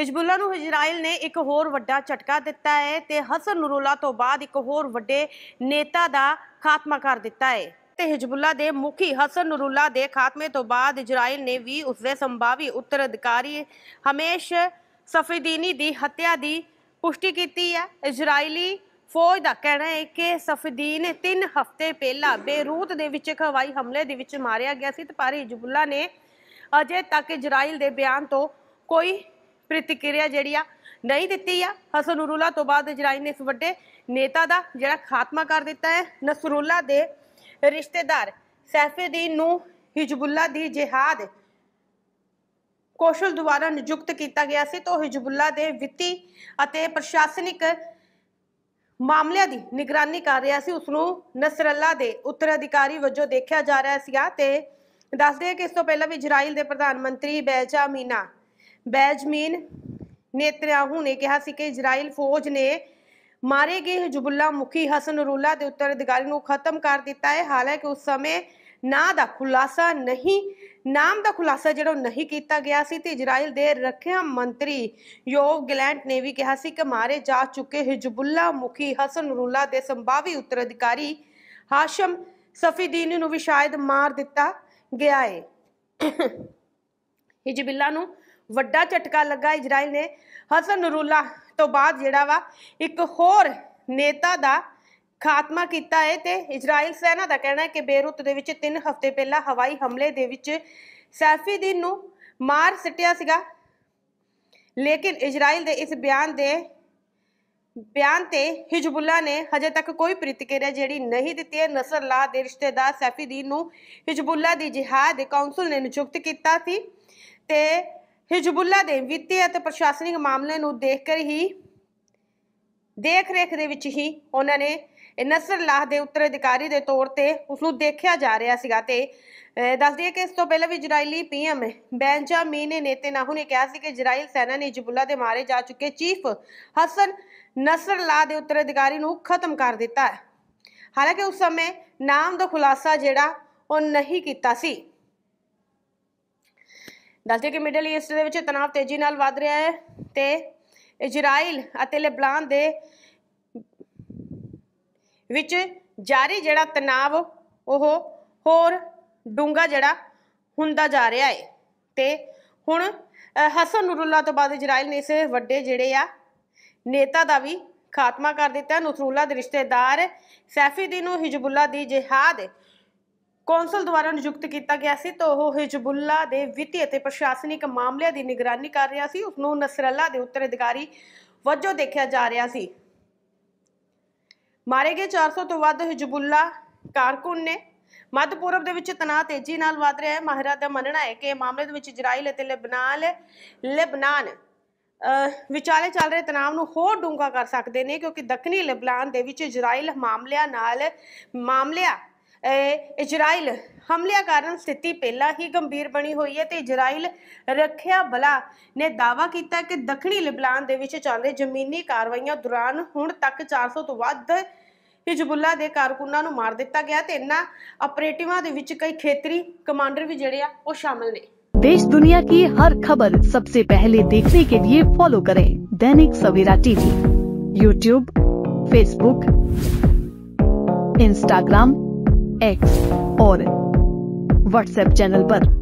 ਹਿਜ਼ਬੁੱਲਾ ਨੂੰ ਇਜ਼ਰਾਈਲ ਨੇ ਇੱਕ ਹੋਰ ਵੱਡਾ ਝਟਕਾ ਦਿੱਤਾ ਹੈ ਤੇ ਹਸਨ ਨੂਰੁੱਲਾ ਤੋਂ ਬਾਅਦ ਇੱਕ ਹੋਰ ਵੱਡੇ ਨੇਤਾ ਦਾ ਖਾਤਮਾ ਕਰ ਦਿੱਤਾ ਹੈ ਤੇ ਹਿਜ਼ਬੁੱਲਾ ਦੇ ਮੁਖੀ ਹਸਨ ਨੂਰੁੱਲਾ ਦੇ ਖਾਤਮੇ ਤੋਂ ਬਾਅਦ ਇਜ਼ਰਾਈਲ ਨੇ ਵੀ ਉਸ ਦੇ ਸੰਭਾਵੀ ਉੱਤਰਾਧਿਕਾਰੀ ਹਮੇਸ਼ ਸਫੀਦੀਨੀ ਦੀ ਹੱਤਿਆ ਦੀ ਪੁਸ਼ਟੀ ਕੀਤੀ ਹੈ ਇਜ਼ਰਾਈਲੀ ਫੌਜ ਦਾ ਕਹਿਣਾ ਹੈ ਕਿ ਸਫੀਦੀਨ 3 ਹਫ਼ਤੇ ਪਹਿਲਾਂ ਬੇਰੂਤ ਦੇ ਵਿੱਚ ਇੱਕ ਹਵਾਈ ਹਮਲੇ ਦੇ ਵਿੱਚ ਮਾਰਿਆ ਗਿਆ ਸੀ ਤੇ ਪਰ ਹਿਜ਼ਬੁੱਲਾ ਨੇ ਅਜੇ ਤੱਕ ਇਜ਼ਰਾਈਲ ਦੇ ਬਿਆਨ ਤੋਂ ਕੋਈ ਪ੍ਰਤੀਕਿਰਿਆ ਜਿਹੜੀ ਆ ਨਹੀਂ ਦਿੱਤੀ ਆ ਹਸਨ ਹਸਨੂਰੁੱਲਾ ਤੋਂ ਬਾਅਦ ਇਜ਼ਰਾਈਲ ਨੇ ਇਸ ਵੱਡੇ ਨੇਤਾ ਦਾ ਜਿਹੜਾ ਖਾਤਮਾ ਕਰ ਦਿੱਤਾ ਹੈ ਨਸਰੁੱਲਾ ਦੇ ਰਿਸ਼ਤੇਦਾਰ ਸੈਫੀਦੀਨ ਨੂੰ ਹਿਜਬੁੱਲਾ ਦੀ ਜਿਹਾਦ ਕੋਸ਼ਲ ਦੁਆਰਾ ਨਿਯੁਕਤ ਕੀਤਾ ਗਿਆ ਸੀ ਤੋਂ ਹਿਜਬੁੱਲਾ ਦੇ ਵਿੱਤੀ ਅਤੇ ਪ੍ਰਸ਼ਾਸਨਿਕ ਮਾਮਲਿਆਂ ਦੀ ਨਿਗਰਾਨੀ ਕਰ ਰਿਹਾ ਸੀ ਉਸ ਨੂੰ ਨਸਰੱਲਾ ਦੇ ਉੱਤਰਾਧਿਕਾਰੀ ਵਜੋਂ ਦੇਖਿਆ ਜਾ ਰਿਹਾ ਸੀਗਾ ਤੇ ਦੱਸਦੇ ਕਿ ਇਸ ਤੋਂ ਪਹਿਲਾਂ ਵੀ ਇਜ਼ਰਾਈਲ ਦੇ ਪ੍ਰਧਾਨ ਮੰਤਰੀ ਬੈਜਾਮੀਨਾ ਬੈਜਮੀਨ ਨੇਤਰਾਹੂ ਨੇ ਕਿਹਾ ਸੀ ਕਿ ਇਜ਼ਰਾਈਲ ਫੌਜ ਨੇ ਮਾਰੇ ਗਏ ਹਜਬੁੱਲਾ ਮੁਖੀ ਹਸਨ ਰੂਲਾ ਦੇ ਉੱਤਰ ਅਧਿਕਾਰੀ ਨੂੰ ਖਤਮ ਕਰ ਦਿੱਤਾ ਹੈ ਹਾਲਾਂਕਿ ਉਸ ਸਮੇਂ ਨਾਂ ਦਾ ਖੁਲਾਸਾ ਨਹੀਂ ਨਾਮ ਦਾ ਖੁਲਾਸਾ ਜਿਹੜਾ ਨਹੀਂ ਕੀਤਾ ਗਿਆ ਸੀ ਤੇ ਇਜ਼ਰਾਈਲ ਦੇ ਰੱਖਿਆ ਮੰਤਰੀ ਯੋਵ ਗਲੈਂਟ ਨੇ ਵੀ ਕਿਹਾ ਸੀ ਕਿ ਮਾਰੇ ਜਾ ਚੁੱਕੇ ਹਿਜਬੁੱਲਾ ਮੁਖੀ ਹਸਨ ਰੂਲਾ ਦੇ ਸੰਭਾਵੀ ਉੱਤਰ ਅਧਿਕਾਰੀ ਹਾਸ਼ਮ ਸਫੀਦੀਨ ਨੂੰ ਵੀ ਸ਼ਾਇਦ ਮਾਰ ਦਿੱਤਾ ਗਿਆ ਹੈ ਹਿਜਬਿੱਲਾ ਨੂੰ ਵੱਡਾ ਝਟਕਾ ਲੱਗਾ ਇਜ਼ਰਾਈਲ ਨੇ ਹਸਨ ਨੂਰੁੱਲਾ ਤੋਂ ਬਾਅਦ ਜਿਹੜਾ ਵਾ ਇੱਕ ਹੋਰ ਨੇਤਾ ਦਾ ਖਾਤਮਾ ਕੀਤਾ ਹੈ ਤੇ ਇਜ਼ਰਾਈਲ ਸੈਨਾ ਦਾ ਕਹਿਣਾ ਹੈ ਕਿ ਬੇਰੂਤ ਦੇ ਵਿੱਚ 3 ਹਫ਼ਤੇ ਪਹਿਲਾਂ ਹਵਾਈ ਹਮਲੇ ਦੇ ਵਿੱਚ ਸੈਫੀਦੀਨ ਨੂੰ ਮਾਰ ਸਿੱਟਿਆ ਸੀਗਾ ਲੇਕਿਨ ਇਜ਼ਰਾਈਲ ਦੇ ਇਸ ਬਿਆਨ ਦੇ ਬਿਆਨ ਤੇ ਹਿਜਬੁੱਲਾ ਨੇ ਹਜੇ ਤੱਕ ਕੋਈ ਪ੍ਰਤੀਕਿਰਿਆ ਜਿਹੜੀ ਨਹੀਂ ਦਿੱਤੀ ਹੈ ਨਸਰਲਾ ਦੇ ਰਿਸ਼ਤੇਦਾਰ ਸੈਫੀਦੀਨ ਨੂੰ ਹਿਜਬੁੱਲਾ ਦੀ ਜਿਹਾਦ ਕਾਉਂਸਲ ਨੇ ਨਿਯੁਕਤ ਕੀਤਾ ਸੀ ਤੇ ਹਿਜਬੁੱਲਾ ਦੇ ਵਿੱਤੀ ਅਤੇ ਪ੍ਰਸ਼ਾਸਨਿਕ ਮਾਮਲੇ ਨੂੰ ਦੇਖ ਕਰ ਹੀ ਦੇਖ ਰੇਖ ਦੇ ਵਿੱਚ ਹੀ ਉਹਨਾਂ ਨੇ ਨਸਰ ਲਾਹ ਦੇ ਉੱਤਰ ਅਧਿਕਾਰੀ ਦੇ ਤੌਰ ਤੇ ਉਸ ਨੂੰ ਦੇਖਿਆ ਜਾ ਰਿਹਾ ਸੀਗਾ ਤੇ ਦੱਸਦੀ ਹੈ ਕਿ ਇਸ ਤੋਂ ਪਹਿਲਾਂ ਵੀ ਇਜ਼ਰਾਈਲੀ ਪੀਐਮ ਬੈਂਜਾਮੀਨ ਨੇਤਨਯਾਹੂ ਨੇ ਕਿਹਾ ਸੀ ਕਿ ਇਜ਼ਰਾਈਲ ਸੈਨਾ ਨੇ ਜਬੁੱਲਾ ਦੇ ਮਾਰੇ ਜਾ ਚੁੱਕੇ ਚੀਫ ਹਸਨ ਨਸਰ ਲਾਹ ਦੇ ਉੱਤਰ ਅਧਿਕਾਰੀ ਨੂੰ ਖਤਮ ਕਰ ਦਿੱਤਾ ਹੈ ਹਾਲਾਂਕਿ ਉਸ ਸਮੇਂ ਨਾਮ ਦਾ ਖੁਲਾਸਾ ਜਿਹੜਾ ਉਹ ਨਹੀਂ ਕੀਤਾ ਸੀ ਦੱਸਦੇ ਕਿ ਮਿਡਲ ਈਸਟ ਦੇ ਵਿੱਚ ਤਣਾਅ ਤੇਜ਼ੀ ਨਾਲ ਵਧ ਰਿਹਾ ਹੈ ਤੇ ਇਜ਼ਰਾਈਲ ਅਤੇ ਲੈਬਨਾਨ ਦੇ ਵਿੱਚ ਜਾਰੀ ਜਿਹੜਾ ਤਣਾਅ ਉਹ ਹੋਰ ਡੂੰਗਾ ਜਿਹੜਾ ਹੁੰਦਾ ਜਾ ਰਿਹਾ ਹੈ ਤੇ ਹੁਣ ਹਸਨ ਨੂਰੁੱਲਾ ਤੋਂ ਬਾਅਦ ਇਜ਼ਰਾਈਲ ਨੇ ਇਸ ਵੱਡੇ ਜਿਹੜੇ ਆ ਨੇਤਾ ਦਾ ਵੀ ਖਾਤਮਾ ਕਰ ਦਿੱਤਾ ਨੂਰੁੱਲਾ ਦੇ ਰਿਸ਼ਤੇਦਾਰ ਸੈਫੀਦੀਨ ਨੂੰ ਹਿਜਬੁੱਲਾ ਦੀ ਜਿਹਹਾਦ ਕੌਂਸਲ ਦੁਆਰਾ ਨਿਯੁਕਤ ਕੀਤਾ ਗਿਆ ਸੀ ਤਾਂ ਉਹ ਹਿਜਬੁੱਲਾ ਦੇ ਵਿੱਤੀ ਅਤੇ ਪ੍ਰਸ਼ਾਸਨਿਕ ਮਾਮਲਿਆਂ ਦੀ ਨਿਗਰਾਨੀ ਕਰ ਰਿਹਾ ਸੀ ਉਸ ਨੂੰ ਨਸਰੱਲਾ ਦੇ ਉੱਤਰਾਧਿਕਾਰੀ ਵਜੋਂ ਦੇਖਿਆ ਜਾ ਰਿਹਾ ਸੀ ਮਾਰੇ ਗਏ 400 ਤੋਂ ਵੱਧ ਹਿਜਬੁੱਲਾ ਕਾਰਕੁਨ ਨੇ ਮੱਧ ਪੂਰਬ ਦੇ ਵਿੱਚ ਤਣਾਅ ਤੇਜ਼ੀ ਨਾਲ ਵਧ ਰਿਹਾ ਹੈ ਮਾਹਿਰਾਂ ਦਾ ਮੰਨਣਾ ਹੈ ਕਿ ਮਾਮਲੇ ਦੇ ਵਿੱਚ ਇਜ਼ਰਾਈਲ ਅਤੇ ਲੈਬਨਾਨ ਲੈਬਨਾਨ ਵਿਚਾਲੇ ਚੱਲ ਰਹੇ ਤਣਾਅ ਨੂੰ ਹੋਰ ਡੂੰਘਾ ਕਰ ਸਕਦੇ ਨੇ ਕਿਉਂਕਿ ਦੱਖਣੀ ਲੈਬਨਾਨ ਦੇ ਵਿੱਚ ਇਜ਼ਰਾਈਲ ਮਾਮਲਿਆਂ ਨਾਲ ਮਾਮਲਿਆਂ ਇਜ਼ਰਾਈਲ ਹਮਲਿਆਂ ਕਾਰਨ ਸਥਿਤੀ ਪਹਿਲਾਂ ਹੀ ਗੰਭੀਰ ਬਣੀ ਹੋਈ ਹੈ ਤੇ ਇਜ਼ਰਾਈਲ ਰੱਖਿਆ ਬਲਾ ਨੇ ਦਾਅਵਾ ਕੀਤਾ ਕਿ ਦੱਖਣੀ ਲਿਬਨਾਨ ਦੇ ਵਿੱਚ ਚੱਲ ਰਹੀ ਜ਼ਮੀਨੀ ਕਾਰਵਾਈਆਂ ਦੌਰਾਨ ਹੁਣ ਤੱਕ 400 ਤੋਂ ਵੱਧ ਹਿਜ਼ਬੁੱਲਾ ਦੇ ਕਾਰਕੁਨਾਂ ਨੂੰ ਮਾਰ ਦਿੱਤਾ ਗਿਆ ਤੇ ਇਨ੍ਹਾਂ ਆਪਰੇਟਿਵਾਂ ਦੇ ਵਿੱਚ ਕਈ ਖੇਤਰੀ ਕਮਾਂਡਰ ਵੀ ਜਿਹੜੇ ਆ ਉਹ ਸ਼ਾਮਲ ਨੇ देश दुनिया की हर खबर सबसे पहले देखने के लिए फॉलो करें Dainik Savera TV YouTube Facebook Instagram X और व्हाट्सएप चैनल पर